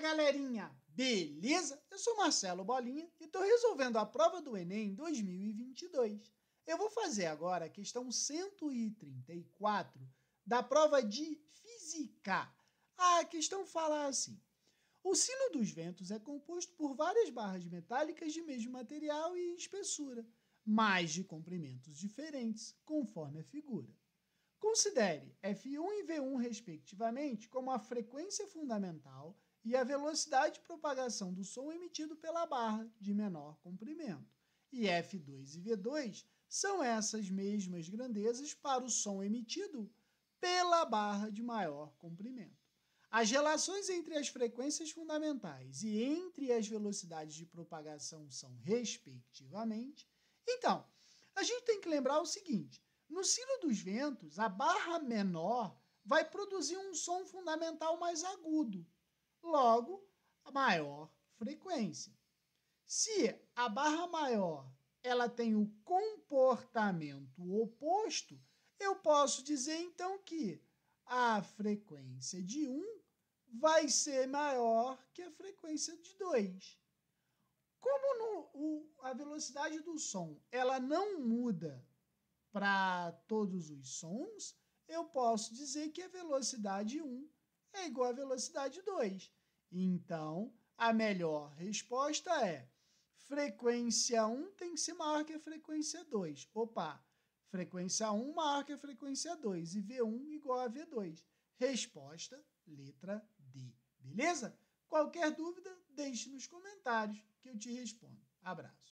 galerinha, beleza? Eu sou Marcelo Bolinha e estou resolvendo a prova do Enem 2022. Eu vou fazer agora a questão 134 da prova de Física. A questão fala assim: o sino dos ventos é composto por várias barras metálicas de mesmo material e espessura, mas de comprimentos diferentes, conforme a figura. Considere F1 e V1, respectivamente, como a frequência fundamental e a velocidade de propagação do som emitido pela barra de menor comprimento. E F2 e V2 são essas mesmas grandezas para o som emitido pela barra de maior comprimento. As relações entre as frequências fundamentais e entre as velocidades de propagação são, respectivamente. Então, a gente tem que lembrar o seguinte: no Ciro dos Ventos, a barra menor vai produzir um som fundamental mais agudo, logo, a maior frequência. Se a barra maior ela tem o comportamento oposto, eu posso dizer então que a frequência de 1 um vai ser maior que a frequência de 2. Como no, o, a velocidade do som ela não muda para todos os sons, eu posso dizer que a velocidade 1 um é igual à velocidade 2. Então, a melhor resposta é: frequência 1 tem que ser maior que a frequência 2. Opa! Frequência 1 maior que a frequência 2 e V1 igual a V2. Resposta, letra D. Beleza? Qualquer dúvida, deixe nos comentários que eu te respondo. Abraço.